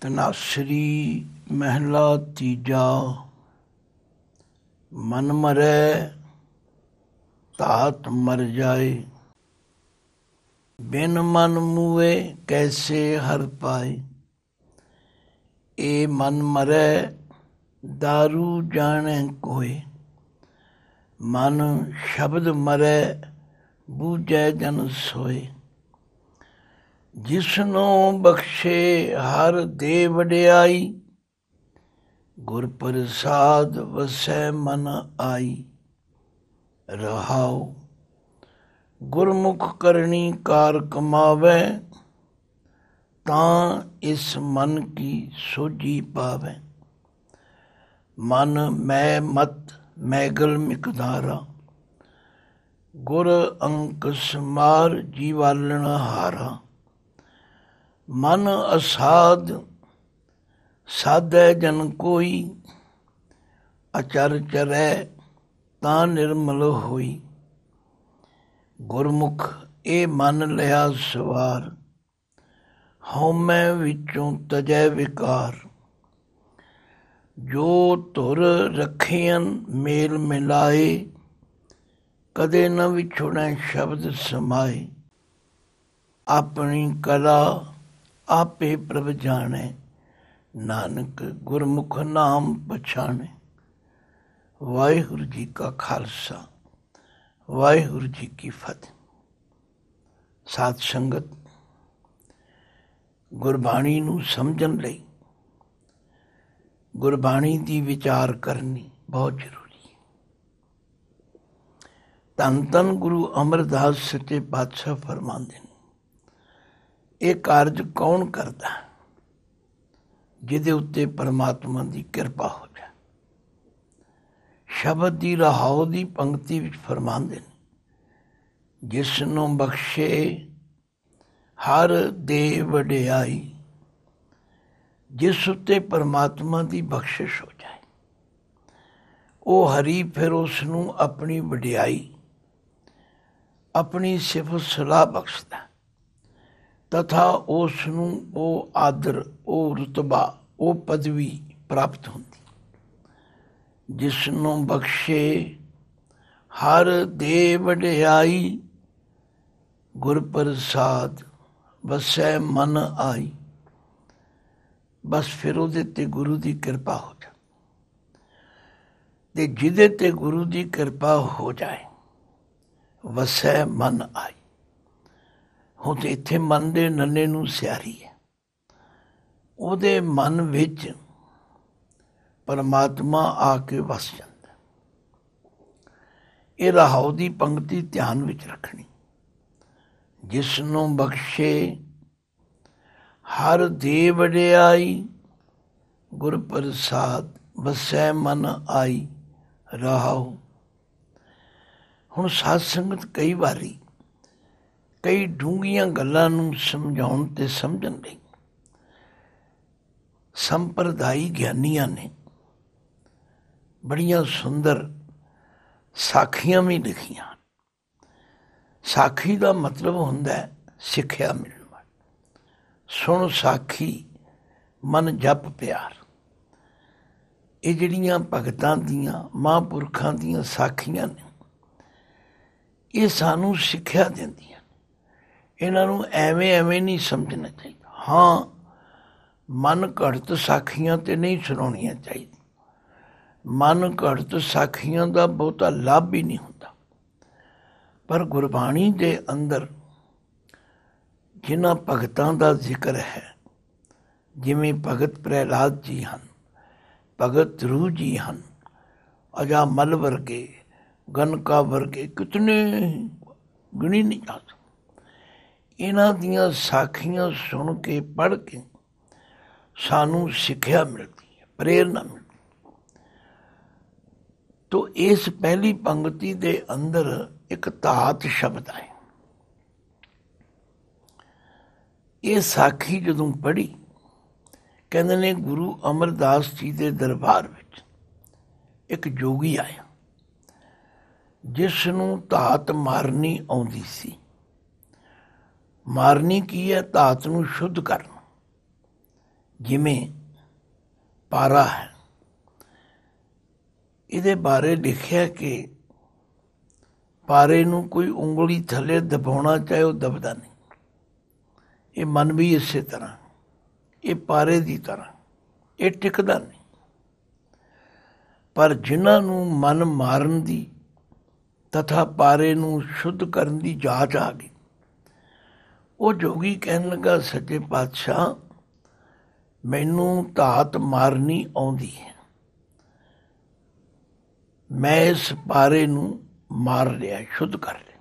ਤਨਾਸਰੀ ਮਹਿਲਾ ਤੀਜਾ ਮਨ ਮਰੇ ਤਾਤ ਮਰ ਜਾਏ ਬਿਨ ਮਨ ਮੂਏ ਕੈਸੇ ਹਰ ਪਾਏ ਏ ਮਨ ਮਰੇ दारू ਜਾਣੇ ਕੋਏ ਮਨ ਸ਼ਬਦ ਮਰੇ ਬੂਝੈ ਜਨ ਸੋਏ ਜਿਸ ਨੂੰ ਬਖਸ਼ੇ ਹਰ ਦੇ ਵਡਿਆਈ ਗੁਰ ਪ੍ਰਸਾਦ ਵਸੈ ਮਨ ਆਈ ਰਹਾਉ ਗੁਰਮੁਖ ਕਰਨੀ ਕਾਰ ਕਮਾਵੇ ਤਾਂ ਇਸ ਮਨ ਕੀ ਸੋਜੀ ਪਾਵੇ ਮਨ ਮੈਂ ਮਤ ਮੈਗਲ ਮਿਕਦਾਰਾ ਗੁਰ ਅੰਕ ਸਮਾਰ ਜੀਵਾਲਣ ਹਾਰਾ ਮਨ ਅਸਾਦ ਸਾਧੈ ਜਨ ਕੋਈ ਅਚਰ ਚਰੈ ਤਾਂ ਨਿਰਮਲ ਹੋਈ ਗੁਰਮੁਖ ਇਹ ਮਨ ਲਿਆ ਸਵਾਰ ਹਉਮੈ ਵਿੱਚੋਂ ਤਜੈ ਵਿਕਾਰ ਜੋ ਧੁਰ ਰੱਖੀਆਂ ਮੇਲ ਮਿਲਾਏ ਕਦੇ ਨਾ ਵਿਛੁੜੈ ਸ਼ਬਦ ਸਮਾਏ ਆਪਣੀ ਕਲਾ ਆਪੇ ਪ੍ਰਭ ਜਾਣੈ ਨਾਨਕ ਗੁਰਮੁਖ ਨਾਮ ਪਛਾਣੈ ਵਾਹਿਗੁਰੂ ਜੀ ਕਾ ਖਾਲਸਾ ਵਾਹਿਗੁਰੂ ਜੀ ਕੀ ਫਤਿਹ ਸਾਧ ਸੰਗਤ ਗੁਰਬਾਣੀ ਨੂੰ ਸਮਝਣ ਲਈ ਗੁਰਬਾਣੀ ਦੀ ਵਿਚਾਰ ਕਰਨੀ ਬਹੁਤ ਜ਼ਰੂਰੀ ਹੈ ਤਨ ਤਨ ਗੁਰੂ ਅਮਰਦਾਸ ਸੱਚੇ ਪਾਤਸ਼ਾਹ ਫਰਮਾਉਂਦੇ ਨੇ ਇਹ ਕਾਰਜ ਕੌਣ ਕਰਦਾ ਜਿਹਦੇ ਉੱਤੇ ਪਰਮਾਤਮਾ ਦੀ ਕਿਰਪਾ ਹੋ ਜਾ ਸ਼ਬਦ ਦੀ ਰਹਾਉ ਦੀ ਪੰਕਤੀ ਵਿੱਚ ਫਰਮਾਉਂਦੇ ਨੇ ਜਿਸ ਨੂੰ ਬਖਸ਼ੇ ਹਰ ਦੇ ਵਡਿਆਈ ਜਿਸ ਉੱਤੇ ਪਰਮਾਤਮਾ ਦੀ ਬਖਸ਼ਿਸ਼ ਹੋ ਜਾਏ ਉਹ ਹਰੀ ਫਿਰ ਉਸ ਨੂੰ ਆਪਣੀ ਵਡਿਆਈ ਆਪਣੀ ਸਿਫਤ ਸਲਾਹ ਬਖਸ਼ਦਾ ਤਥਾ ਉਸ ਨੂੰ ਉਹ ਆਦਰ ਉਹ ਰਤਬਾ ਉਹ ਪਦਵੀ ਪ੍ਰਾਪਤ ਹੁੰਦੀ ਜਿਸ ਨੂੰ ਬਖਸ਼ੇ ਹਰ ਦੇ ਵਡਿਆਈ ਗੁਰ ਪ੍ਰਸਾਦ ਵਸੈ ਮਨ ਆਈ ਬਸ ਫਿਰ ਉਹਦੇ ਤੇ ਗੁਰੂ ਦੀ ਕਿਰਪਾ ਹੋ ਜਾ ਤੇ ਜਿਹਦੇ ਤੇ ਗੁਰੂ ਦੀ ਕਿਰਪਾ ਹੋ ਜਾਏ ਵਸੈ ਮਨ ਆਈ ਹੁਣ ਤੇ ਇੱਥੇ ਮਨ ਦੇ ਨੰਨੇ ਨੂੰ ਸਿਆਰੀ ਹੈ ਉਹਦੇ ਮਨ ਵਿੱਚ ਪਰਮਾਤਮਾ ਆ ਕੇ ਵਸ ਜਾਂਦਾ ਇਹ ਰਹਾਉ ਦੀ ਪੰਕਤੀ ਧਿਆਨ ਵਿੱਚ ਰੱਖਣੀ ਜਿਸ ਨੂੰ ਬਖਸ਼ੇ ਹਰ ਦੀ ਵਡਿਆਈ ਗੁਰ ਪ੍ਰਸਾਦ ਵਸੈ ਮਨ ਆਈ ਰਹਾਉ ਹੁਣ ਸਾਧ ਸੰਗਤ ਕਈ ਵਾਰੀ ਕਈ ਢੂੰਗੀਆਂ ਗੱਲਾਂ ਨੂੰ ਸਮਝਾਉਣ ਤੇ ਸਮਝਣ ਲਈ ਸੰਪਰਦਾਈ ਗਿਆਨੀਆਂ ਨੇ ਬੜੀਆਂ ਸੁੰਦਰ ਸਾਖੀਆਂ ਵੀ ਲਿਖੀਆਂ ਸਾਖੀ ਦਾ ਮਤਲਬ ਹੁੰਦਾ ਹੈ ਸਿੱਖਿਆ ਮਿਲ ਸੁਣ ਸਾਖੀ ਮਨ ਜਪ ਪਿਆਰ ਇਹ ਜਿਹੜੀਆਂ ਭਗਤਾਂ ਦੀਆਂ ਮਹਾਂਪੁਰਖਾਂ ਦੀਆਂ ਸਾਖੀਆਂ ਨੇ ਇਹ ਸਾਨੂੰ ਸਿੱਖਿਆ ਦਿੰਦੀਆਂ ਇਹਨਾਂ ਨੂੰ ਐਵੇਂ ਐਵੇਂ ਨਹੀਂ ਸਮਝਣਾ ਚਾਹੀਦਾ ਹਾਂ ਮਨ ਘੜਤ ਸਾਖੀਆਂ ਤੇ ਨਹੀਂ ਸੁਣਾਉਣੀਆਂ ਚਾਹੀਦੀ ਮਨ ਘੜਤ ਸਾਖੀਆਂ ਦਾ ਬਹੁਤਾ ਲਾਭ ਹੀ ਨਹੀਂ ਹੁੰਦਾ ਪਰ ਗੁਰਬਾਣੀ ਦੇ ਅੰਦਰ ਜਿਨ੍ਹਾਂ ਭਗਤਾਂ ਦਾ ਜ਼ਿਕਰ ਹੈ ਜਿਵੇਂ ਭਗਤ ਪ੍ਰਹਿਲਾਦ ਜੀ ਹਨ ਭਗਤ ਰੂ ਜੀ ਹਨ ਅਜਾ ਮਲ ਵਰਗੇ ਗਨਕਾ ਵਰਗੇ ਕਿਤਨੇ ਗਿਣੀ ਨਹੀਂ ਜਾ ਇਹਨਾਂ ਦੀਆਂ ਸਾਖੀਆਂ ਸੁਣ ਕੇ ਪੜ੍ਹ ਕੇ ਸਾਨੂੰ ਸਿੱਖਿਆ ਮਿਲਦੀ ਹੈ ਪ੍ਰੇਰਣਾ ਮਿਲਦੀ ਤੋਂ ਇਸ ਪਹਿਲੀ ਪੰਕਤੀ ਦੇ ਅੰਦਰ ਇੱਕ ਤਾਤ ਸ਼ਬਦ ਹੈ ਇਹ ਸਾਖੀ ਜਦੋਂ ਪੜ੍ਹੀ ਕਹਿੰਦੇ ਨੇ ਗੁਰੂ ਅਮਰਦਾਸ ਜੀ ਦੇ ਦਰਬਾਰ ਵਿੱਚ ਇੱਕ ਜੋਗੀ ਆਇਆ ਜਿਸ ਨੂੰ ਧਾਤ ਮਾਰਨੀ ਆਉਂਦੀ ਸੀ ਮਾਰਨੀ ਕੀ ਹੈ ਧਾਤ ਨੂੰ ਸ਼ੁੱਧ ਕਰਨਾ ਜਿਵੇਂ ਪਾਰਾ ਹੈ ਇਹਦੇ ਬਾਰੇ ਲਿਖਿਆ ਕਿ ਪਾਰੇ ਨੂੰ ਕੋਈ ਉਂਗਲੀ ਥੱਲੇ ਦਬਾਉਣਾ ਚਾਹੇ ਉਹ ਦਬਦਾ ਨਹੀਂ ਇਹ ਮਨ ਵੀ ਇਸੇ ਤਰ੍ਹਾਂ ਇਹ ਪਾਰੇ ਦੀ ਤਰ੍ਹਾਂ ਇਹ ਟਿਕਦਾ ਨਹੀਂ ਪਰ ਜਿਨ੍ਹਾਂ ਨੂੰ ਮਨ ਮਾਰਨ ਦੀ ਤਥਾ ਪਾਰੇ ਨੂੰ ਸ਼ੁੱਧ ਕਰਨ ਦੀ ਜਾਚ ਆ ਗਈ ਉਹ ਜੋਗੀ ਕਹਿਣ ਲੱਗਾ ਸੱਚੇ ਪਾਤਸ਼ਾਹ ਮੈਨੂੰ ਧਾਤ ਮਾਰਨੀ ਆਉਂਦੀ ਹੈ ਮੈਂ ਇਸ ਪਾਰੇ ਨੂੰ ਮਾਰ ਲਿਆ ਸ਼ੁੱਧ ਕਰ ਲਿਆ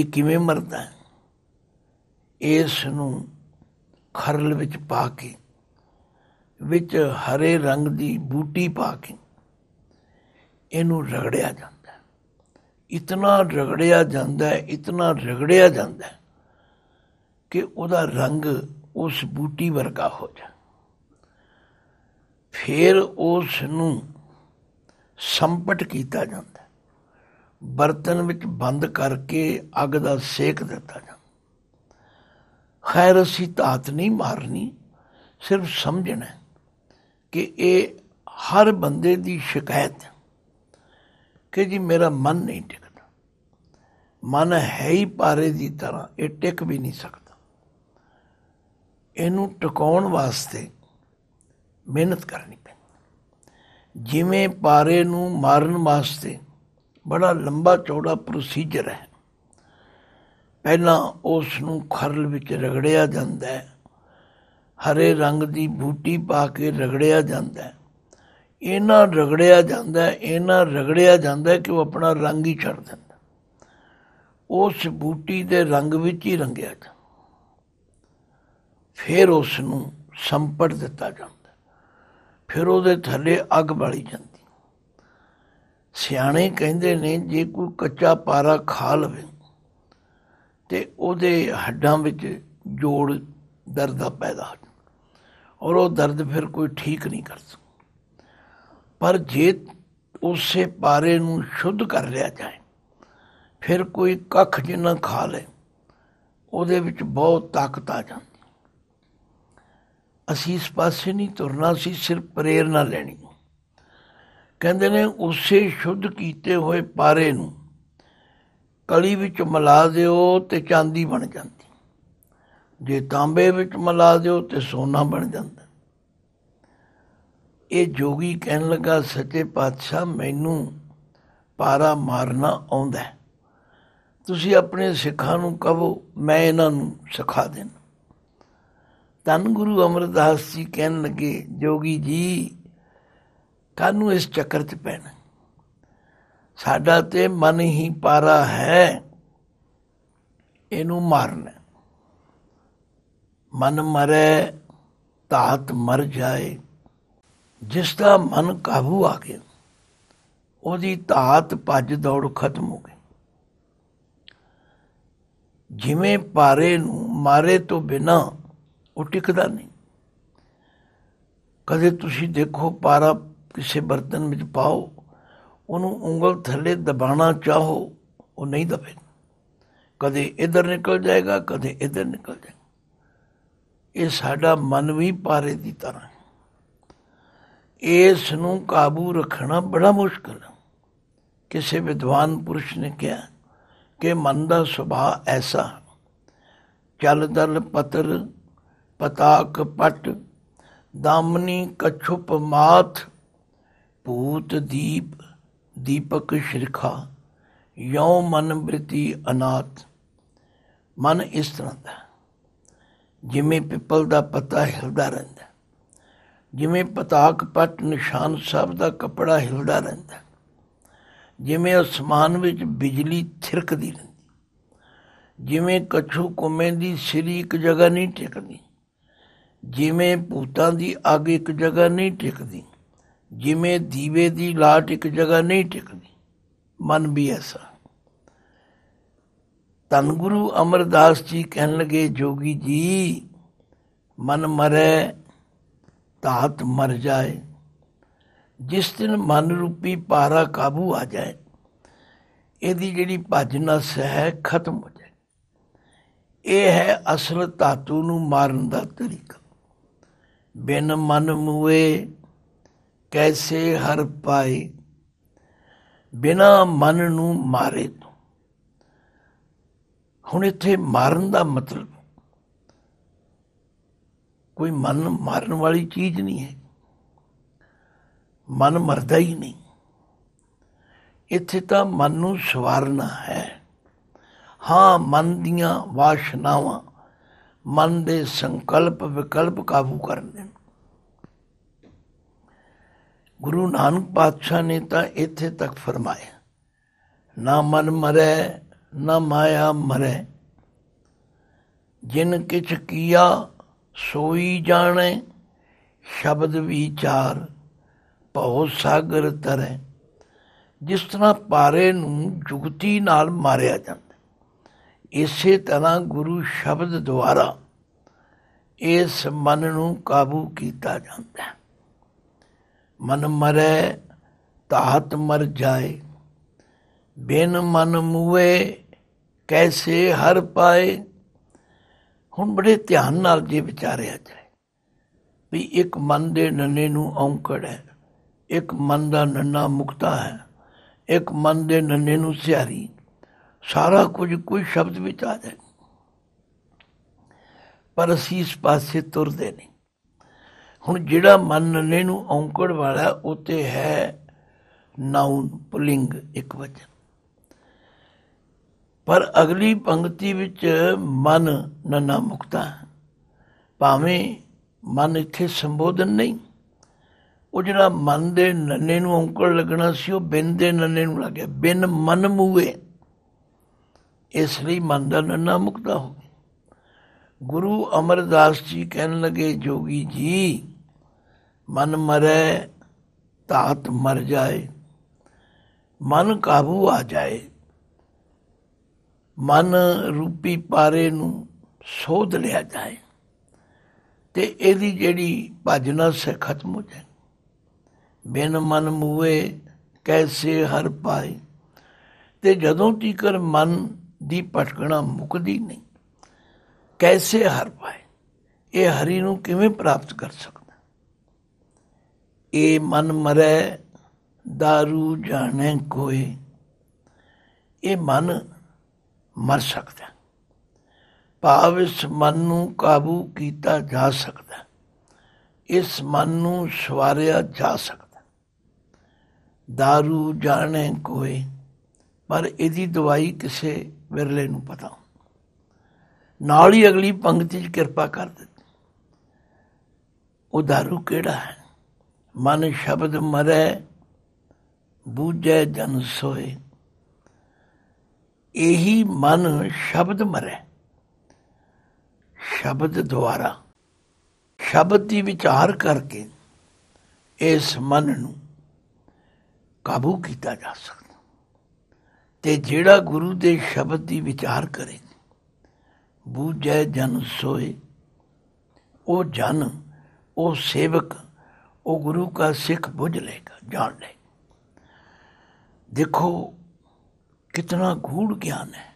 ਇਹ ਕਿਵੇਂ ਮਰਦਾ ਹੈ ਇਸ ਨੂੰ ਖਰਲ ਵਿੱਚ ਪਾ ਕੇ ਵਿੱਚ ਹਰੇ ਰੰਗ ਦੀ ਬੂਟੀ ਪਾ ਕੇ ਇਹਨੂੰ ਰਗੜਿਆ ਜਾਂਦਾ ਇਤਨਾ ਰਗੜਿਆ ਜਾਂਦਾ ਇਤਨਾ ਰਗੜਿਆ ਜਾਂਦਾ ਕਿ ਉਹਦਾ ਰੰਗ ਉਸ ਬੂਟੀ ਵਰਗਾ ਹੋ ਜਾ ਫਿਰ ਉਸ ਨੂੰ ਸੰਪਟ ਕੀਤਾ ਜਾਂਦਾ ਬਰਤਨ ਵਿੱਚ ਬੰਦ ਕਰਕੇ ਅੱਗ ਦਾ ਸੇਕ ਦਿੱਤਾ ਜਾਂਦਾ ਖੈਰ ਅਸੀਂ ਤਾਤ ਨਹੀਂ ਮਾਰਨੀ ਸਿਰਫ ਸਮਝਣਾ ਕਿ ਇਹ ਹਰ ਬੰਦੇ ਦੀ ਸ਼ਿਕਾਇਤ ਹੈ ਕਿ ਜੀ ਮੇਰਾ ਮਨ ਨਹੀਂ ਟਿਕਦਾ ਮਨ ਹੈ ਹੀ ਪਾਰੇ ਦੀ ਤਰ੍ਹਾਂ ਇਹ ਟਿਕ ਵੀ ਨਹੀਂ ਸਕਦਾ ਇਹਨੂੰ ਟਿਕਾਉਣ ਵਾਸਤੇ ਮਿਹਨਤ ਕਰਨੀ ਪੈਂਦੀ ਜਿਵੇਂ ਪਾਰੇ ਨੂੰ ਮਾਰਨ ਵਾਸਤੇ ਬੜਾ ਲੰਬਾ ਚੌੜਾ ਪ੍ਰੋਸੀਜਰ ਹੈ ਪਹਿਲਾਂ ਉਸ ਨੂੰ ਖਰਲ ਵਿੱਚ ਰਗੜਿਆ ਜਾਂਦਾ ਹੈ ਹਰੇ ਰੰਗ ਦੀ ਬੂਟੀ ਪਾ ਕੇ ਰਗੜਿਆ ਜਾਂਦਾ ਹੈ ਇਹਨਾਂ ਰਗੜਿਆ ਜਾਂਦਾ ਇਹਨਾਂ ਰਗੜਿਆ ਜਾਂਦਾ ਕਿ ਉਹ ਆਪਣਾ ਰੰਗ ਹੀ ਛੱਡ ਦਿੰਦਾ ਉਸ ਬੂਟੀ ਦੇ ਰੰਗ ਵਿੱਚ ਹੀ ਰੰਗਿਆ ਜਾਂਦਾ ਫਿਰ ਉਸ ਨੂੰ ਸੰਪੜ ਦਿੱਤਾ ਜਾਂਦਾ ਫਿਰ ਉਹਦੇ ਥੱਲੇ ਅੱਗ ਬਾਲੀ ਜਾਂਦੀ ਸਿਆਣੇ ਕਹਿੰਦੇ ਨੇ ਜੇ ਕੋਈ ਕੱਚਾ ਪਾਰਾ ਖਾ ਲਵੇ ਤੇ ਉਹਦੇ ਹੱਡਾਂ ਵਿੱਚ ਜੋੜ ਦਰਦ ਦਾ ਪੈਦਾ ਹੋ ਔਰ ਉਹ ਦਰਦ ਫਿਰ ਕੋਈ ਠੀਕ ਨਹੀਂ ਕਰ ਸਕਦਾ ਪਰ ਜੇ ਉਸੇ ਪਾਰੇ ਨੂੰ ਸ਼ੁੱਧ ਕਰ ਲਿਆ ਜਾਏ ਫਿਰ ਕੋਈ ਕੱਖ ਜਿੰਨਾ ਖਾ ਲੇ ਉਹਦੇ ਵਿੱਚ ਬਹੁਤ ਤਾਕਤ ਆ ਜਾਂਦੀ ਅਸੀਂ ਇਸ ਪਾਸੇ ਨਹੀਂ ਤੁਰਨਾ ਸੀ ਸਿਰਫ ਪ੍ਰੇਰਣਾ ਲੈਣੀ ਕਹਿੰਦੇ ਨੇ ਉਸੇ ਸ਼ੁੱਧ ਕੀਤੇ ਹੋਏ ਪਾਰੇ ਨੂੰ ਕਲੀ ਵਿੱਚ ਮਿਲਾ ਦਿਓ ਤੇ ਚਾਂਦੀ ਬਣ ਜਾਂਦੀ ਜੇ ਤਾਂਬੇ ਵਿੱਚ ਮਿਲਾ ਦਿਓ ਤੇ ਸੋਨਾ ਬਣ ਜਾਂਦਾ ਇਹ ਜੋਗੀ ਕਹਿਣ ਲੱਗਾ ਸੱਚੇ ਪਾਤਸ਼ਾਹ ਮੈਨੂੰ ਪਾਰਾ ਮਾਰਨਾ ਆਉਂਦਾ ਤੁਸੀਂ ਆਪਣੇ ਸਿੱਖਾਂ ਨੂੰ ਕਹੋ ਮੈਂ ਇਹਨਾਂ ਨੂੰ ਸਿਖਾ ਦੇਣ ਤਨ ਗੁਰੂ ਅਮਰਦਾਸ ਜੀ ਕਹਿਣ ਲੱਗੇ ਜੋਗੀ ਜੀ ਕਾਨੂੰ ਇਸ ਚੱਕਰ 'ਚ ਪੈਣਾ ਸਾਡਾ ਤੇ ਮਨ ਹੀ ਪਾਰਾ ਹੈ ਇਹਨੂੰ ਮਾਰਨਾ ਮਨ ਮਰੇ ਤਾਤ ਮਰ ਜਾਏ ਜਿਸ ਦਾ ਮਨ ਕਾਬੂ ਆ ਗਿਆ ਉਹਦੀ ਤਾਤ ਭੱਜ ਦੌੜ ਖਤਮ ਹੋ ਗਈ ਜਿਵੇਂ ਪਾਰੇ ਨੂੰ ਮਾਰੇ ਤੋਂ ਬਿਨਾ ਉਹ ਟਿਕਦਾ ਨਹੀਂ ਕਦੇ ਤੁਸੀਂ ਦੇਖੋ ਪਾਰਾ ਕਿਸੇ ਬਰਤਨ ਵਿੱਚ ਪਾਓ ਉਹਨੂੰ ਉਂਗਲ ਥੱਲੇ ਦਬਾਣਾ ਚਾਹੋ ਉਹ ਨਹੀਂ ਦਬੇ ਕਦੇ ਇਧਰ ਨਿਕਲ ਜਾਏਗਾ ਕਦੇ ਇਧਰ ਨਿਕਲ ਜਾਏਗਾ ਇਹ ਸਾਡਾ ਮਨ ਵੀ ਪਾਰੇ ਦੀ ਤਰ੍ਹਾਂ ਇਸ ਨੂੰ ਕਾਬੂ ਰੱਖਣਾ ਬੜਾ ਮੁਸ਼ਕਲ ਹੈ ਕਿਸੇ ਵਿਦਵਾਨ ਪੁਰਸ਼ ਨੇ ਕਿਹਾ ਕਿ ਮਨ ਦਾ ਸੁਭਾਅ ਐਸਾ ਚਲ ਦਲ ਪਤਰ ਪਤਾਕ ਪਟ ਦਾਮਨੀ ਕਛੁਪ ਮਾਥ ਭੂਤ ਦੀਪ ਦੀਪਕ ਸ਼ਿਰਖਾ ਯੋ ਮਨ ਬ੍ਰਿਤੀ ਅਨਾਥ ਮਨ ਇਸ ਤਰ੍ਹਾਂ ਦਾ ਜਿਵੇਂ ਪਿੱਪਲ ਦਾ ਪੱਤਾ ਹਿਲਦਾ ਰਹਿੰਦਾ ਜਿਵੇਂ ਪਤਾਕ ਪੱਟ ਨਿਸ਼ਾਨ ਸਾਹਿਬ ਦਾ ਕਪੜਾ ਹਿਲਦਾ ਰਹਿੰਦਾ ਜਿਵੇਂ ਅਸਮਾਨ ਵਿੱਚ ਬਿਜਲੀ ਥਿਰਕਦੀ ਰਹਿੰਦੀ ਜਿਵੇਂ ਕਛੂ ਕੁਮੇ ਦੀ ਸਿਰੀ ਇੱਕ ਜਗ੍ਹਾ ਨਹੀਂ ਟਿਕਦੀ ਜਿਵੇਂ ਭੂਤਾਂ ਦੀ ਅੱਗ ਇੱਕ ਜਗ੍ਹਾ ਨਹੀਂ ਟਿਕਦੀ ਜਿਵੇਂ ਦੀਵੇ ਦੀ ਲਾਟ ਇੱਕ ਜਗ੍ਹਾ ਨਹੀਂ ਟਿਕਦੀ ਮਨ ਵੀ ਐਸਾ ਤਨ ਗੁਰੂ ਅਮਰਦਾਸ ਜੀ ਕਹਿਣ ਲਗੇ ਜੋਗੀ ਜੀ ਮਨ ਮਰੇ ਤਾਤ ਮਰ ਜਾਏ ਜਿਸ ਦਿਨ ਮਨ ਰੂਪੀ ਪਾਰਾ ਕਾਬੂ ਆ ਜਾਏ ਇਹਦੀ ਜਿਹੜੀ ਭੱਜ ਨਸ ਹੈ ਖਤਮ ਹੋ ਜਾਏ ਇਹ ਹੈ ਅਸਲ ਧਾਤੂ ਨੂੰ ਮਾਰਨ ਦਾ ਤਰੀਕਾ ਬਿਨ ਮਨ ਮੂਏ ਕੈਸੇ ਹਰ ਪਾਈ ਬਿਨਾ ਮਨ ਨੂੰ ਮਾਰੇ ਤੂੰ ਹੁਣ ਇੱਥੇ ਮਾਰਨ ਦਾ ਮਤਲਬ ਕੋਈ ਮਨ ਮਾਰਨ ਵਾਲੀ ਚੀਜ਼ ਨਹੀਂ ਹੈ ਮਨ ਮਰਦਾ ਹੀ ਨਹੀਂ ਇੱਥੇ ਤਾਂ ਮਨ ਨੂੰ ਸਵਾਰਨਾ ਹੈ ਹਾਂ ਮਨ ਦੀਆਂ ਵਾਸ਼ਨਾਵਾਂ ਮਨ ਦੇ ਸੰਕਲਪ ਵਿਕਲਪ ਕਾਬੂ ਕਰਨੇ ਗੁਰੂ ਨਾਨਕ ਪਾਤਸ਼ਾਹ ਨੇ ਤਾਂ ਇੱਥੇ ਤੱਕ ਫਰਮਾਇਆ ਨਾ ਮਨ ਮਰੇ ਨਾ ਮਾਇਆ ਮਰੇ ਜਿਨ ਕਿਛ ਕੀਆ ਸੋਈ ਜਾਣੇ ਸ਼ਬਦ ਵਿਚਾਰ ਭਉ ਸਾਗਰ ਤਰੇ ਜਿਸ ਤਰ੍ਹਾਂ ਪਾਰੇ ਨੂੰ ਜੁਗਤੀ ਨਾਲ ਮਾਰਿਆ ਜਾਂਦਾ ਇਸੇ ਤਰ੍ਹਾਂ ਗੁਰੂ ਸ਼ਬਦ ਦੁਆਰਾ ਇਸ ਮਨ ਨੂੰ ਕਾਬੂ ਕੀਤਾ ਜਾਂਦਾ ਹੈ ਮਨ ਮਰੇ ਤਾਤ ਮਰ ਜਾਏ ਬਿਨ ਮਨ ਮੂਏ ਕੈਸੇ ਹਰ ਪਾਏ ਹੁਣ ਬੜੇ ਧਿਆਨ ਨਾਲ ਜੇ ਵਿਚਾਰਿਆ ਜਾਏ ਵੀ ਇੱਕ ਮਨ ਦੇ ਨੰਨੇ ਨੂੰ ਔਂਕੜ ਹੈ ਇੱਕ ਮਨ ਦਾ ਨੰਨਾ ਮੁਕਤਾ ਹੈ ਇੱਕ ਮਨ ਦੇ ਨੰਨੇ ਨੂੰ ਸਿਆਰੀ ਸਾਰਾ ਕੁਝ ਕੋਈ ਸ਼ਬਦ ਵਿੱਚ ਆ ਜਾਏ ਪਰ ਅਸੀਂ ਇਸ ਪਾਸੇ ਤੁਰਦੇ ਨਹੀਂ ਹੁਣ ਜਿਹੜਾ ਮਨ ਨੰਨੇ ਨੂੰ ਔਂਕੜ ਵਾਲਾ ਉਤੇ ਹੈ ਨਾਉਨ ਪੁਲਿੰਗ ਇੱਕ ਵਚਨ ਪਰ ਅਗਲੀ ਪੰਕਤੀ ਵਿੱਚ ਮਨ ਨਨਾ ਮੁਕਤਾ ਭਾਵੇਂ ਮਨ ਇੱਥੇ ਸੰਬੋਧਨ ਨਹੀਂ ਉਹ ਜਿਹੜਾ ਮਨ ਦੇ ਨੰਨੇ ਨੂੰ ਔਂਕੜ ਲੱਗਣਾ ਸੀ ਉਹ ਬਿਨ ਦੇ ਨੰਨੇ ਨੂੰ ਲੱਗਿਆ ਬਿਨ ਮਨ ਮੂਏ ਇਸ ਲਈ ਮਨ ਦਾ ਨੰਨਾ ਮੁਕਤਾ ਹੋ ਗਿਆ ਗੁਰੂ ਅਮਰਦਾਸ ਜੀ ਕਹਿਣ ਲੱਗੇ ਜੋਗੀ ਜੀ ਮਨ ਮਰੇ ਤਾਤ ਮਰ ਜਾਏ ਮਨ ਕਾਬੂ ਆ ਜਾਏ ਮਨ ਰੂਪੀ ਪਾਰੇ ਨੂੰ ਸੋਧ ਲਿਆ ਜਾਏ ਤੇ ਇਹਦੀ ਜਿਹੜੀ ਭਜਨਾ ਸੇ ਖਤਮ ਹੋ ਜਾਏ ਬਿਨ ਮਨ ਮੂਏ ਕੈਸੇ ਹਰ ਪਾਏ ਤੇ ਜਦੋਂ ਤੀਕਰ ਮਨ ਦੀ ਪਟਕਣਾ ਮੁਕਦੀ ਨਹੀਂ ਕੈਸੇ ਹਰ ਪਾਏ ਇਹ ਹਰੀ ਨੂੰ ਕਿਵੇਂ ਪ੍ਰਾਪਤ ਕਰ ਸਕਦਾ ਇਹ ਮਨ ਮਰੈ दारू ਜਾਣੇ ਕੋਈ ਇਹ ਮਨ ਮਰ ਸਕਦਾ ਭਾਵ ਇਸ ਮਨ ਨੂੰ ਕਾਬੂ ਕੀਤਾ ਜਾ ਸਕਦਾ ਇਸ ਮਨ ਨੂੰ ਸਵਾਰਿਆ ਜਾ ਸਕਦਾ दारू ਜਾਣੇ ਕੋਈ ਪਰ ਇਹਦੀ ਦਵਾਈ ਕਿਸੇ ਵਿਰਲੇ ਨੂੰ ਪਤਾ ਨਾਲ ਹੀ ਅਗਲੀ ਪੰਕਤੀ 'ਚ ਕਿਰਪਾ ਕਰ ਦਿੱਤੀ ਉਹ दारू ਕਿਹੜਾ ਹੈ ਮਨ ਸ਼ਬਦ ਮਰੇ ਬੂਝੇ ਜਨ ਸੋਏ ਇਹੀ ਮਨ ਸ਼ਬਦ ਮਰੇ ਸ਼ਬਦ ਦੁਆਰਾ ਸ਼ਬਦ ਦੀ ਵਿਚਾਰ ਕਰਕੇ ਇਸ ਮਨ ਨੂੰ ਕਾਬੂ ਕੀਤਾ ਜਾ ਸਕਦਾ ਤੇ ਜਿਹੜਾ ਗੁਰੂ ਦੇ ਸ਼ਬਦ ਦੀ ਵਿਚਾਰ ਕਰੇ ਬੂਝੇ ਜਨ ਸੋਏ ਉਹ ਜਨ ਉਹ ਸੇਵਕ ਉਹ ਗੁਰੂ ਕਾ ਸਿੱਖ ਬੁੱਝ ਲੇਗਾ ਜਾਣ ਲੈ ਦੇਖੋ ਕਿਤਨਾ ਘੂੜ ਗਿਆਨ ਹੈ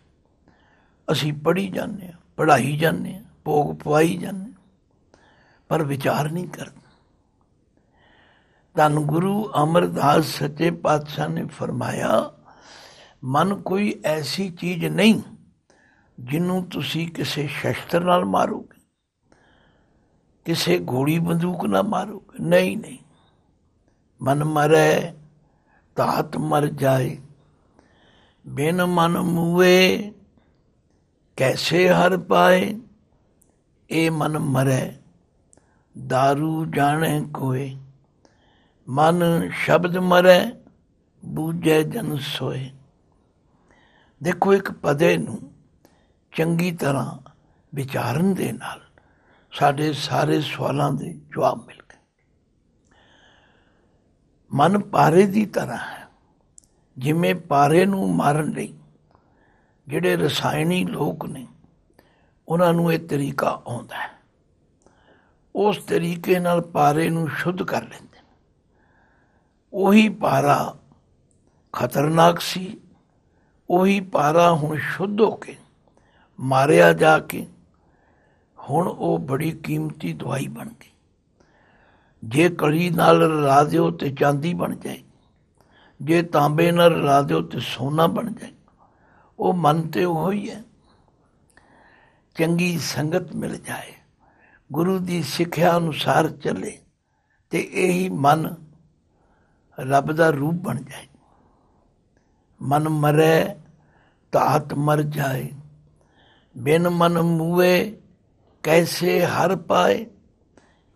ਅਸੀਂ ਪੜ੍ਹੀ ਜਾਂਦੇ ਆ ਪੜ੍ਹਾਈ ਜਾਂਦੇ ਆ ਭੋਗ ਪਵਾਈ ਜਾਂਦੇ ਪਰ ਵਿਚਾਰ ਨਹੀਂ ਕਰਦੇ ਤਨ ਗੁਰੂ ਅਮਰਦਾਸ ਸੱਚੇ ਪਾਤਸ਼ਾਹ ਨੇ ਫਰਮਾਇਆ ਮਨ ਕੋਈ ਐਸੀ ਚੀਜ਼ ਨਹੀਂ ਜਿਹਨੂੰ ਤੁਸੀਂ ਕਿਸੇ ਸ਼ਸਤਰ ਨਾਲ ਮਾਰੋਗੇ ਕਿਸੇ ਗੋਲੀ ਬੰਦੂਕ ਨਾ ਮਾਰੋ ਨਹੀਂ ਨਹੀਂ ਮਨ ਮਰੇ ਤਾਤ ਮਰ ਜਾਏ ਬਿਨ ਮਨ ਮੂਏ ਕੈਸੇ ਹਰ ਪਾਏ ਇਹ ਮਨ ਮਰੇ दारू ਜਾਣੇ ਕੋਏ ਮਨ ਸ਼ਬਦ ਮਰੇ ਬੂਝੇ ਜਨ ਸੋਏ ਦੇਖੋ ਇੱਕ ਪਦੇ ਨੂੰ ਚੰਗੀ ਤਰ੍ਹਾਂ ਵਿਚਾਰਨ ਦੇ ਨਾਲ ਸਾਡੇ ਸਾਰੇ ਸਵਾਲਾਂ ਦੇ ਜਵਾਬ ਮਿਲ ਗਏ ਮਨ ਪਾਰੇ ਦੀ ਤਰ੍ਹਾਂ ਹੈ ਜਿਵੇਂ ਪਾਰੇ ਨੂੰ ਮਾਰਨ ਲਈ ਜਿਹੜੇ ਰਸਾਇਣੀ ਲੋਕ ਨੇ ਉਹਨਾਂ ਨੂੰ ਇਹ ਤਰੀਕਾ ਆਉਂਦਾ ਹੈ ਉਸ ਤਰੀਕੇ ਨਾਲ ਪਾਰੇ ਨੂੰ ਸ਼ੁੱਧ ਕਰ ਲੈਂਦੇ ਉਹੀ ਪਾਰਾ ਖਤਰਨਾਕ ਸੀ ਉਹੀ ਪਾਰਾ ਹੁਣ ਸ਼ੁੱਧ ਹੋ ਕੇ ਮਾਰਿਆ ਜਾ ਕੇ ਹੁਣ ਉਹ ਬੜੀ ਕੀਮਤੀ ਦਵਾਈ ਬਣ ਗਈ ਜੇ ਕਲੀ ਨਾਲ ਰਲਾ ਦਿਓ ਤੇ ਚਾਂਦੀ ਬਣ ਜਾਏ ਜੇ ਤਾਂਬੇ ਨਾਲ ਰਲਾ ਦਿਓ ਤੇ ਸੋਨਾ ਬਣ ਜਾਏ ਉਹ ਮਨ ਤੇ ਉਹ ਹੀ ਹੈ ਚੰਗੀ ਸੰਗਤ ਮਿਲ ਜਾਏ ਗੁਰੂ ਦੀ ਸਿੱਖਿਆ ਅਨੁਸਾਰ ਚੱਲੇ ਤੇ ਇਹੀ ਮਨ ਰੱਬ ਦਾ ਰੂਪ ਬਣ ਜਾਏ ਮਨ ਮਰੇ ਤਾਂ ਤਾਤ ਮਰ ਜਾਏ ਬਿਨ ਮਨ ਮੂਏ ਕੈਸੇ ਹਰ ਪਾਏ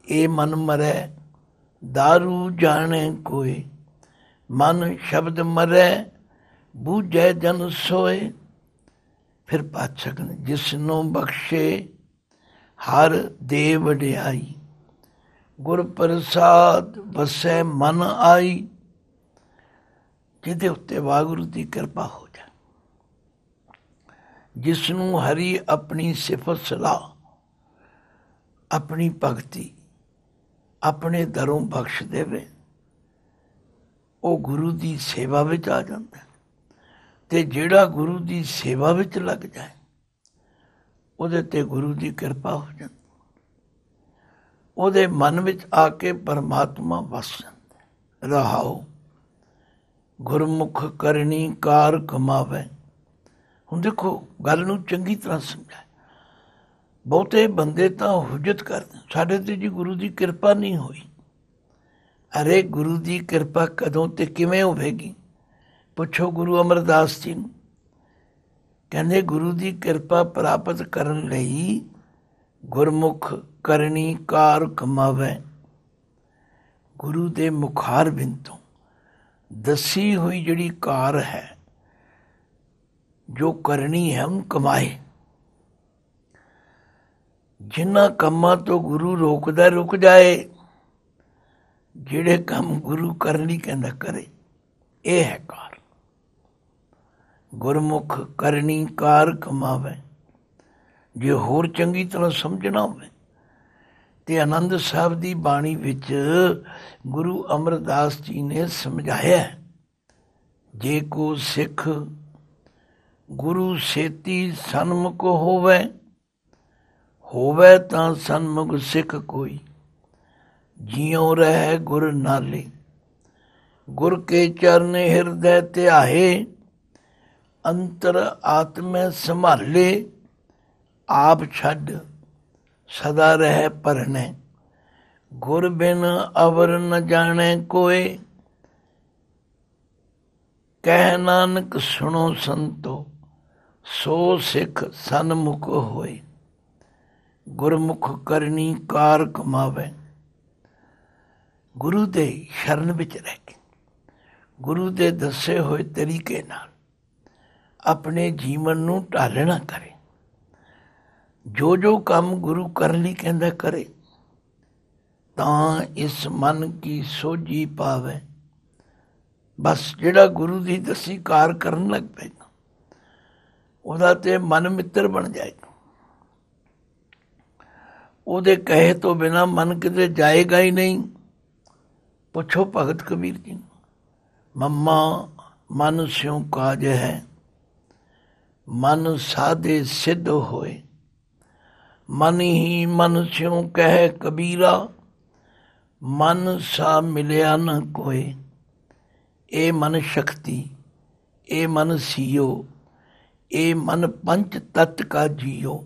ਇਹ ਮਨ ਮਰੈ दारू ਜਾਣੇ ਕੋਈ ਮਨ ਸ਼ਬਦ ਮਰੈ ਬੂਝੈ ਜਨ ਸੋਏ ਫਿਰ ਪਾਛਕ ਜਿਸ ਨੂੰ ਬਖਸ਼ੇ ਹਰ ਦੇ ਵਡਿਆਈ ਗੁਰ ਪ੍ਰਸਾਦ ਵਸੈ ਮਨ ਆਈ ਜਿਹਦੇ ਉੱਤੇ ਵਾਹਿਗੁਰੂ ਦੀ ਕਿਰਪਾ ਹੋ ਜਾ ਜਿਸ ਨੂੰ ਹਰੀ ਆਪਣੀ ਸਿਫਤ ਸਲਾਹ ਆਪਣੀ ਭਗਤੀ ਆਪਣੇ ਦਰੋਂ ਬਖਸ਼ ਦੇਵੇ ਉਹ ਗੁਰੂ ਦੀ ਸੇਵਾ ਵਿੱਚ ਆ ਜਾਂਦਾ ਤੇ ਜਿਹੜਾ ਗੁਰੂ ਦੀ ਸੇਵਾ ਵਿੱਚ ਲੱਗ ਜਾਏ ਉਹਦੇ ਤੇ ਗੁਰੂ ਦੀ ਕਿਰਪਾ ਹੋ ਜਾਂਦੀ ਉਹਦੇ ਮਨ ਵਿੱਚ ਆ ਕੇ ਪਰਮਾਤਮਾ ਵਸ ਜਾਂਦਾ ਰਹਾਓ ਗੁਰਮੁਖ ਕਰਨੀ ਕਾਰ ਕਮਾਵੇ ਹੁਣ ਦੇਖੋ ਗੱਲ ਨੂੰ ਚੰਗੀ ਤਰ੍ਹਾਂ ਸਮਝਾ ਬਹੁਤੇ ਬੰਦੇ ਤਾਂ ਹੁਜਤ ਕਰ ਸਾਡੇ ਤੇ ਜੀ ਗੁਰੂ ਦੀ ਕਿਰਪਾ ਨਹੀਂ ਹੋਈ ਅਰੇ ਗੁਰੂ ਦੀ ਕਿਰਪਾ ਕਦੋਂ ਤੇ ਕਿਵੇਂ ਹੋਵੇਗੀ ਪੁੱਛੋ ਗੁਰੂ ਅਮਰਦਾਸ ਜੀ ਨੂੰ ਕਹਿੰਦੇ ਗੁਰੂ ਦੀ ਕਿਰਪਾ ਪ੍ਰਾਪਤ ਕਰਨ ਲਈ ਗੁਰਮੁਖ ਕਰਨੀ ਕਾਰ ਕਮਾਵੇ ਗੁਰੂ ਦੇ ਮੁਖਾਰ ਬਿੰਤੋਂ ਦਸੀ ਹੋਈ ਜਿਹੜੀ ਕਾਰ ਹੈ ਜੋ ਕਰਨੀ ਹੈ ਉਹ ਕਮਾਏ ਜਿਨ੍ਹਾਂ ਕੰਮਾਂ ਤੋਂ ਗੁਰੂ ਰੋਕਦਾ ਰੁਕ ਜਾਏ ਜਿਹੜੇ ਕੰਮ ਗੁਰੂ ਕਰਨੀ ਕਹਿੰਦਾ ਕਰੇ ਇਹ ਹੈ ਕਾਰ ਗੁਰਮੁਖ ਕਰਨੀ ਕਾਰ ਕਮਾਵੇ ਜੇ ਹੋਰ ਚੰਗੀ ਤਰ੍ਹਾਂ ਸਮਝਣਾ ਹੋਵੇ ਤੇ ਆਨੰਦ ਸਾਹਿਬ ਦੀ ਬਾਣੀ ਵਿੱਚ ਗੁਰੂ ਅਮਰਦਾਸ ਜੀ ਨੇ ਸਮਝਾਇਆ ਜੇ ਕੋ ਸਿੱਖ ਗੁਰੂ ਸੇਤੀ ਸੰਮਕ ਹੋਵੇ ਹੋਵੇ ਤਾਂ ਸੰਮੁਖ ਸਿੱਖ ਕੋਈ ਜਿਉ ਰਹਿ ਗੁਰ ਨਾਲੇ ਗੁਰ ਕੇ ਚਰਨ ਹਿਰਦੈ ਧਿਆਏ ਅੰਤਰ ਆਤਮੈ ਸੰਭਾਲੇ ਆਪ ਛੱਡ ਸਦਾ ਰਹਿ ਪਰਣੇ ਗੁਰ ਬਿਨ ਅਵਰ ਨ ਜਾਣੇ ਕੋਏ ਕਹਿ ਨਾਨਕ ਸੁਣੋ ਸੰਤੋ ਸੋ ਸਿੱਖ ਸਨਮੁਖ ਹੋਏ ਗੁਰਮੁਖ ਕਰਨੀ ਕਾਰ ਕਮਾਵੇ ਗੁਰੂ ਦੇ ਸ਼ਰਨ ਵਿੱਚ ਰਹਿ ਕੇ ਗੁਰੂ ਦੇ ਦੱਸੇ ਹੋਏ ਤਰੀਕੇ ਨਾਲ ਆਪਣੇ ਜੀਵਨ ਨੂੰ ਢਾਲਣਾ ਕਰੇ ਜੋ ਜੋ ਕੰਮ ਗੁਰੂ ਕਰਨ ਲਈ ਕਹਿੰਦਾ ਕਰੇ ਤਾਂ ਇਸ ਮਨ ਕੀ ਸੋਝੀ ਪਾਵੇ ਬਸ ਜਿਹੜਾ ਗੁਰੂ ਦੀ ਦਸੀ ਕਾਰ ਕਰਨ ਲੱਗ ਪੈਂਦਾ ਉਹਦਾ ਤੇ ਮਨ ਮਿੱਤਰ ਬਣ ਜਾਏ ਉਹਦੇ ਕਹੇ ਤੋਂ ਬਿਨਾ ਮਨ ਕਿਤੇ ਜਾਏਗਾ ਹੀ ਨਹੀਂ ਪੁੱਛੋ ਭਗਤ ਕਬੀਰ ਜੀ ਮੰਮਾ ਮਨ ਸਿਉ ਕਾਜ ਹੈ ਮਨ ਸਾਦੇ ਸਿੱਧ ਹੋਏ ਮਨ ਹੀ ਮਨ ਸਿਉ ਕਹਿ ਕਬੀਰਾ ਮਨ ਸਾ ਮਿਲਿਆ ਨ ਕੋਈ ਇਹ ਮਨ ਸ਼ਕਤੀ ਇਹ ਮਨ ਸੀਓ ਇਹ ਮਨ ਪੰਜ ਤਤ ਕਾ ਜੀਓ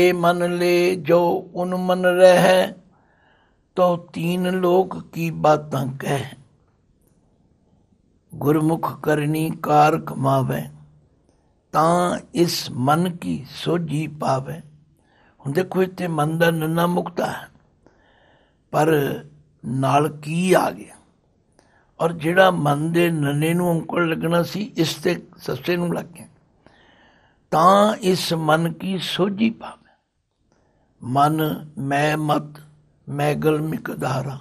ਏ ਮਨ ਲੈ ਜੋ ਉਨ ਮਨ ਰਹਿ ਤੋ ਤੀਨ ਲੋਕ ਕੀ ਬਾਤਾਂ ਕਹਿ ਗੁਰਮੁਖ ਕਰਨੀ ਕਾਰ ਕਮਾਵੇ ਤਾਂ ਇਸ ਮਨ ਕੀ ਸੋਝੀ ਪਾਵੇ ਹੁਣ ਦੇਖੋ ਇੱਥੇ ਮਨ ਦਾ ਨੰਨਾ ਮੁਕਤਾ ਹੈ ਪਰ ਨਾਲ ਕੀ ਆ ਗਿਆ ਔਰ ਜਿਹੜਾ ਮਨ ਦੇ ਨੰਨੇ ਨੂੰ ਅੰਕੜ ਲੱਗਣਾ ਸੀ ਇਸ ਤੇ ਸੱਸੇ ਨੂੰ ਲੱਗ ਗਿਆ ਤਾਂ ਇਸ ਮਨ ਕੀ ਸੋਝੀ ਪਾਵੇ ਮਨ ਮੈਂ ਮਤ ਮੈਗਲ ਮਿਕਦਾਰਾ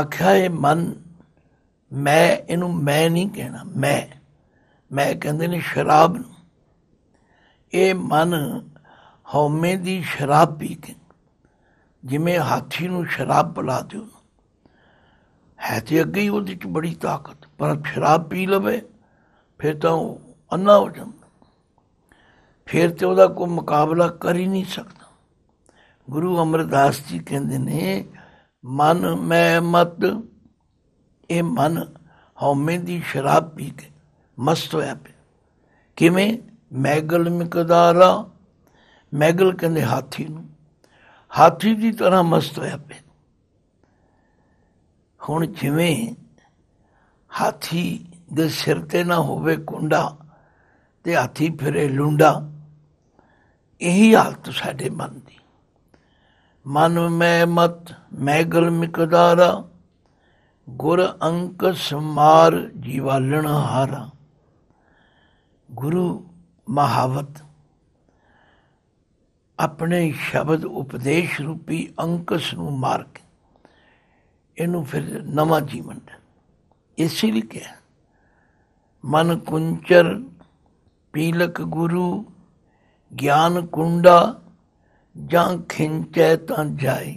ਆਖਿਆ ਇਹ ਮਨ ਮੈਂ ਇਹਨੂੰ ਮੈਂ ਨਹੀਂ ਕਹਿਣਾ ਮੈਂ ਮੈਂ ਕਹਿੰਦੇ ਨੇ ਸ਼ਰਾਬ ਨੂੰ ਇਹ ਮਨ ਹਉਮੈ ਦੀ ਸ਼ਰਾਬ ਪੀ ਕੇ ਜਿਵੇਂ ਹਾਥੀ ਨੂੰ ਸ਼ਰਾਬ ਪਿਲਾ ਦਿਓ ਹੈ ਤੇ ਅੱਗੇ ਹੀ ਉਹਦੇ ਚ ਬੜੀ ਤਾਕਤ ਪਰ ਸ਼ਰਾਬ ਪੀ ਲਵੇ ਫਿਰ ਤਾਂ ਅੰਨਾ ਹੋ ਜਾਂਦਾ ਫਿਰ ਤੇ ਉਹਦਾ ਕੋਈ ਮੁਕਾਬਲਾ ਕਰ ਹੀ ਨਹੀਂ ਸਕਦਾ ਗੁਰੂ ਅਮਰਦਾਸ ਜੀ ਕਹਿੰਦੇ ਨੇ ਮਨ ਮੈਂ ਮਤ ਇਹ ਮਨ ਹਉਮੈ ਦੀ ਸ਼ਰਾਬ ਪੀ ਕੇ ਮਸਤ ਹੋਇਆ ਪਿਆ ਕਿਵੇਂ ਮੈਗਲ ਮਿਕਦਾਰਾ ਮੈਗਲ ਕਹਿੰਦੇ ਹਾਥੀ ਨੂੰ ਹਾਥੀ ਦੀ ਤਰ੍ਹਾਂ ਮਸਤ ਹੋਇਆ ਪਿਆ ਹੁਣ ਜਿਵੇਂ ਹਾਥੀ ਦੇ ਸਿਰ ਤੇ ਨਾ ਹੋਵੇ ਕੁੰਡਾ ਤੇ ਹਾਥੀ ਫਿਰੇ ਲੁੰਡਾ ਇਹੀ ਹਾਲਤ ਸਾਡੇ ਮਨ ਦੀ ਮਨ ਮੈਂ ਮਤ ਮੈਂ ਗਲ ਮਿਕਦਾਰਾ ਗੁਰ ਅੰਕ ਸਮਾਰ ਜੀਵਾਲਣ ਹਾਰਾ ਗੁਰੂ ਮਹਾਵਤ ਆਪਣੇ ਸ਼ਬਦ ਉਪਦੇਸ਼ ਰੂਪੀ ਅੰਕਸ ਨੂੰ ਮਾਰ ਕੇ ਇਹਨੂੰ ਫਿਰ ਨਵਾਂ ਜੀਵਨ ਇਸੇ ਲਈ ਕਿਹਾ ਮਨ ਕੁੰਚਰ ਪੀਲਕ ਗੁਰੂ ਗਿਆਨ ਕੁੰਡਾ ਜਾਂ ਖਿੰਚੈ ਤਾਂ ਜਾਏ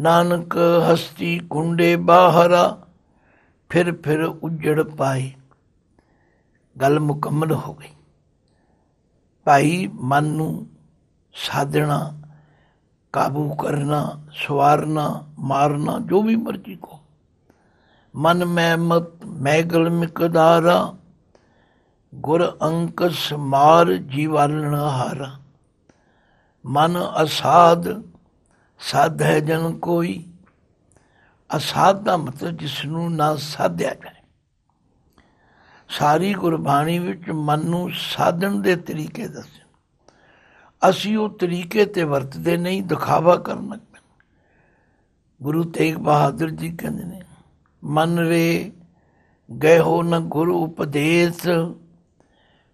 ਨਾਨਕ ਹਸਤੀ ਕੁੰਡੇ ਬਾਹਰਾ ਫਿਰ ਫਿਰ ਉਜੜ ਪਾਈ ਗੱਲ ਮੁਕੰਮਲ ਹੋ ਗਈ ਭਾਈ ਮਨ ਨੂੰ ਸਾਧਣਾ ਕਾਬੂ ਕਰਨਾ ਸਵਾਰਨਾ ਮਾਰਨਾ ਜੋ ਵੀ ਮਰਜ਼ੀ ਕੋ ਮਨ ਮਹਿਮਤ ਮੈਗਲ ਮਿਕਦਾਰਾ ਗੁਰ ਅੰਕਸ ਮਾਰ ਜੀਵਨ ਹਾਰਾ ਮਨ ਅਸਾਧ ਸਾਧ ਹੈ ਜਨ ਕੋਈ ਅਸਾਧ ਦਾ ਮਤਲਬ ਜਿਸ ਨੂੰ ਨਾ ਸਾਧਿਆ ਜਾਏ ਸਾਰੀ ਗੁਰਬਾਣੀ ਵਿੱਚ ਮਨ ਨੂੰ ਸਾਧਣ ਦੇ ਤਰੀਕੇ ਦੱਸੇ ਅਸੀਂ ਉਹ ਤਰੀਕੇ ਤੇ ਵਰਤਦੇ ਨਹੀਂ ਦਿਖਾਵਾ ਕਰਨ ਗੁਰੂ ਤੇਗ ਬਹਾਦਰ ਜੀ ਕਹਿੰਦੇ ਨੇ ਮਨ ਰੇ ਗਏ ਹੋ ਨ ਗੁਰੂ ਉਪਦੇਸ਼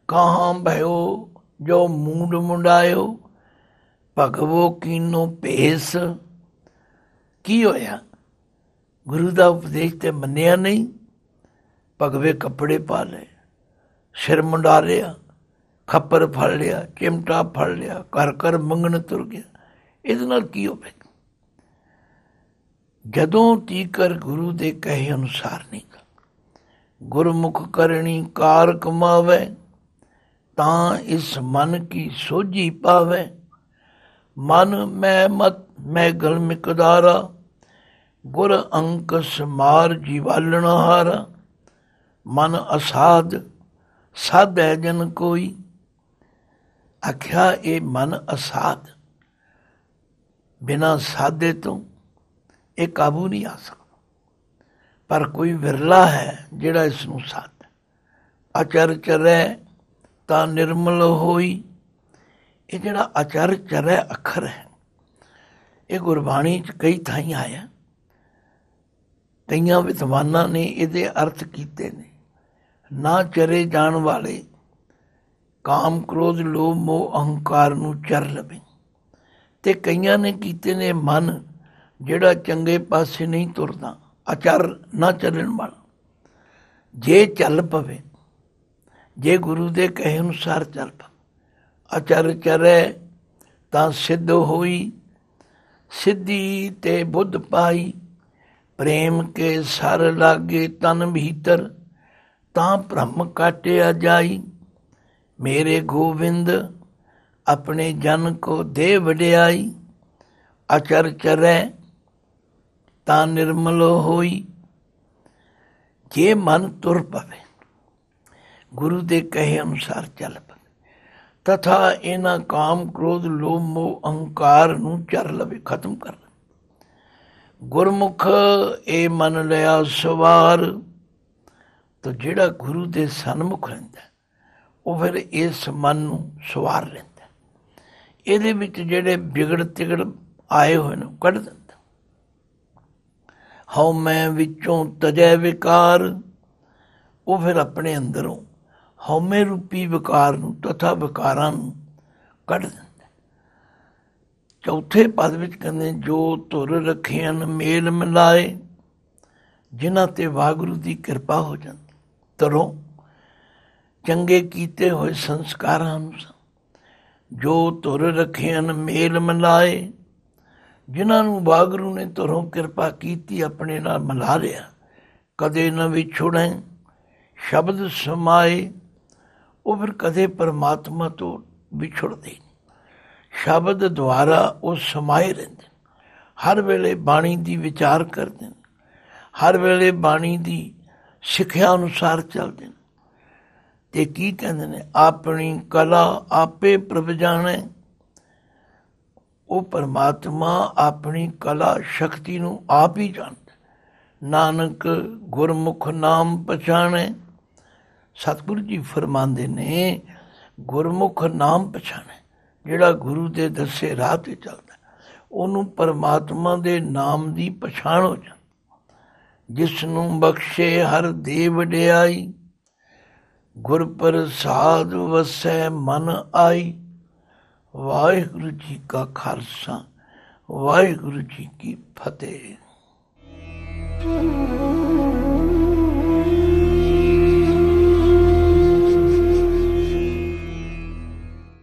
ਕਾਹਾਂ ਭਇਓ ਜੋ ਮੂੰਡ ਮੁੰਡਾਇਓ ਭਗਵੋ ਕੀਨੋ ਭੇਸ ਕੀ ਹੋਇਆ ਗੁਰੂ ਦਾ ਉਪਦੇਸ਼ ਤੇ ਮੰਨਿਆ ਨਹੀਂ ਭਗਵੇ ਕੱਪੜੇ ਪਾ ਲਏ ਸਿਰ ਮੁੰਡਾ ਲਿਆ ਖੱਪਰ ਫੜ ਲਿਆ ਚਿਮਟਾ ਫੜ ਲਿਆ ਕਰ ਕਰ ਮੰਗਣ ਤੁਰ ਗਿਆ ਇਹਦੇ ਨਾਲ ਕੀ ਹੋਵੇ ਜਦੋਂ ਤੀਕਰ ਗੁਰੂ ਦੇ ਕਹੇ ਅਨੁਸਾਰ ਨਹੀਂ ਗੁਰਮੁਖ ਕਰਨੀ ਕਾਰ ਕਮਾਵੇ ਤਾਂ ਇਸ ਮਨ ਕੀ ਸੋਝੀ ਪਾਵੇ ਮਨ ਮੈਂ ਮਤ ਮੈਂ ਗਲ ਮਿਕਦਾਰਾ ਗੁਰ ਅੰਕ ਸਮਾਰ ਜੀਵਾਲਣ ਹਾਰਾ ਮਨ ਅਸਾਦ ਸਾਧੈ ਜਨ ਕੋਈ ਆਖਿਆ ਇਹ ਮਨ ਅਸਾਦ ਬਿਨਾ ਸਾਦੇ ਤੋਂ ਇਹ ਕਾਬੂ ਨਹੀਂ ਆ ਸਕਦਾ ਪਰ ਕੋਈ ਵਿਰਲਾ ਹੈ ਜਿਹੜਾ ਇਸ ਨੂੰ ਸਾਧ ਅਚਰ ਚਰੇ ਤਾਂ ਨਿਰਮਲ ਹੋਈ ਇਹ ਜਿਹੜਾ ਅਚਰ ਚਰੈ ਅੱਖਰ ਹੈ ਇਹ ਗੁਰਬਾਣੀ ਚ ਕਈ ਥਾਈਂ ਆਇਆ ਕਈਆਂ ਵਿਦਵਾਨਾਂ ਨੇ ਇਹਦੇ ਅਰਥ ਕੀਤੇ ਨੇ ਨਾ ਚਰੇ ਜਾਣ ਵਾਲੇ ਕਾਮ ਕ੍ਰੋਧ ਲੋਭ ਮੋਹ ਅਹੰਕਾਰ ਨੂੰ ਚਰ ਲਵੇ ਤੇ ਕਈਆਂ ਨੇ ਕੀਤੇ ਨੇ ਮਨ ਜਿਹੜਾ ਚੰਗੇ ਪਾਸੇ ਨਹੀਂ ਤੁਰਦਾ ਅਚਰ ਨਾ ਚੱਲਣ ਵਾਲਾ ਜੇ ਚੱਲ ਪਵੇ ਜੇ ਗੁਰੂ ਦੇ ਕਹੇ ਅਨੁਸਾਰ ਚੱਲ ਅਚਰ ਚਰੇ ਤਾਂ ਸਿੱਧ ਹੋਈ ਸਿੱਧੀ ਤੇ ਬੁੱਧ ਪਾਈ ਪ੍ਰੇਮ ਕੇ ਸਰ ਲਾਗੇ ਤਨ ਭੀਤਰ ਤਾਂ ਭ੍ਰਮ ਕਾਟਿਆ ਜਾਈ ਮੇਰੇ ਗੋਬਿੰਦ ਆਪਣੇ ਜਨ ਕੋ ਦੇ ਵਡਿਆਈ ਅਚਰ ਚਰੇ ਤਾਂ ਨਿਰਮਲ ਹੋਈ ਜੇ ਮਨ ਤੁਰ ਪਵੇ ਗੁਰੂ ਦੇ ਕਹੇ ਅਨੁਸਾਰ ਚੱਲ ਪਵੇ ਤਥਾ ਇਹਨਾਂ ਕਾਮ ਕ੍ਰੋਧ ਲੋਭ ਮੋਹ ਅਹੰਕਾਰ ਨੂੰ ਚਰ ਲਵੇ ਖਤਮ ਕਰ ਗੁਰਮੁਖ ਇਹ ਮਨ ਲਿਆ ਸਵਾਰ ਤਾਂ ਜਿਹੜਾ ਗੁਰੂ ਦੇ ਸਨਮੁਖ ਰਹਿੰਦਾ ਉਹ ਫਿਰ ਇਸ ਮਨ ਨੂੰ ਸਵਾਰ ਲੈਂਦਾ ਇਹਦੇ ਵਿੱਚ ਜਿਹੜੇ ਵਿਗੜ ਤਿਗੜ ਆਏ ਹੋਏ ਨੇ ਕੱਢ ਦਿੰਦਾ ਹਉ ਮੈਂ ਵਿੱਚੋਂ ਤਜੈ ਵਿਕਾਰ ਉਹ ਫਿਰ ਆਪਣੇ ਅੰਦਰੋਂ ਹਉਮੈ ਰੂਪੀ ਵਿਕਾਰ ਨੂੰ ਤਥਾ ਵਿਕਾਰਾਂ ਨੂੰ ਕੱਢ ਦਿੰਦਾ ਚੌਥੇ ਪਦ ਵਿੱਚ ਕਹਿੰਦੇ ਜੋ ਧੁਰ ਰੱਖਿਆਂ ਮੇਲ ਮਿਲਾਏ ਜਿਨ੍ਹਾਂ ਤੇ ਵਾਗੁਰੂ ਦੀ ਕਿਰਪਾ ਹੋ ਜਾਂਦੀ ਤਰੋਂ ਚੰਗੇ ਕੀਤੇ ਹੋਏ ਸੰਸਕਾਰਾਂ ਨੂੰ ਜੋ ਧੁਰ ਰੱਖਿਆਂ ਮੇਲ ਮਿਲਾਏ ਜਿਨ੍ਹਾਂ ਨੂੰ ਵਾਗੁਰੂ ਨੇ ਤਰੋਂ ਕਿਰਪਾ ਕੀਤੀ ਆਪਣੇ ਨਾਲ ਮਿਲਾ ਲਿਆ ਕਦੇ ਨਾ ਵਿਛੜੇ ਸ਼ਬਦ ਸਮਾਏ ਉਹ ਫਿਰ ਕਦੇ ਪਰਮਾਤਮਾ ਤੋਂ ਵਿਛੜਦੇ ਸ਼ਬਦ ਦੁਆਰਾ ਉਹ ਸਮਾਏ ਰਹਿੰਦੇ ਹਰ ਵੇਲੇ ਬਾਣੀ ਦੀ ਵਿਚਾਰ ਕਰਦੇ ਹਰ ਵੇਲੇ ਬਾਣੀ ਦੀ ਸਿੱਖਿਆ ਅਨੁਸਾਰ ਚੱਲਦੇ ਤੇ ਕੀ ਕਹਿੰਦੇ ਨੇ ਆਪਣੀ ਕਲਾ ਆਪੇ ਪ੍ਰਭ ਜਾਣੇ ਉਹ ਪਰਮਾਤਮਾ ਆਪਣੀ ਕਲਾ ਸ਼ਕਤੀ ਨੂੰ ਆਪ ਹੀ ਜਾਣਦਾ ਨਾਨਕ ਗੁਰਮੁਖ ਨਾਮ ਪਛਾਣੇ ਸਤਿਗੁਰੂ ਜੀ ਫਰਮਾਉਂਦੇ ਨੇ ਗੁਰਮੁਖ ਨਾਮ ਪਛਾਣੇ ਜਿਹੜਾ ਗੁਰੂ ਦੇ ਦੱਸੇ ਰਾਹ ਤੇ ਚੱਲਦਾ ਉਹਨੂੰ ਪਰਮਾਤਮਾ ਦੇ ਨਾਮ ਦੀ ਪਛਾਣ ਹੋ ਜਾਂਦੀ ਜਿਸ ਨੂੰ ਬਖਸ਼ੇ ਹਰ ਦੇਵ ਡਿਆਈ ਗੁਰ ਪ੍ਰਸਾਦ ਵਸੈ ਮਨ ਆਈ ਵਾਹਿਗੁਰੂ ਜੀ ਕਾ ਖਾਲਸਾ ਵਾਹਿਗੁਰੂ ਜੀ ਕੀ ਫਤਿਹ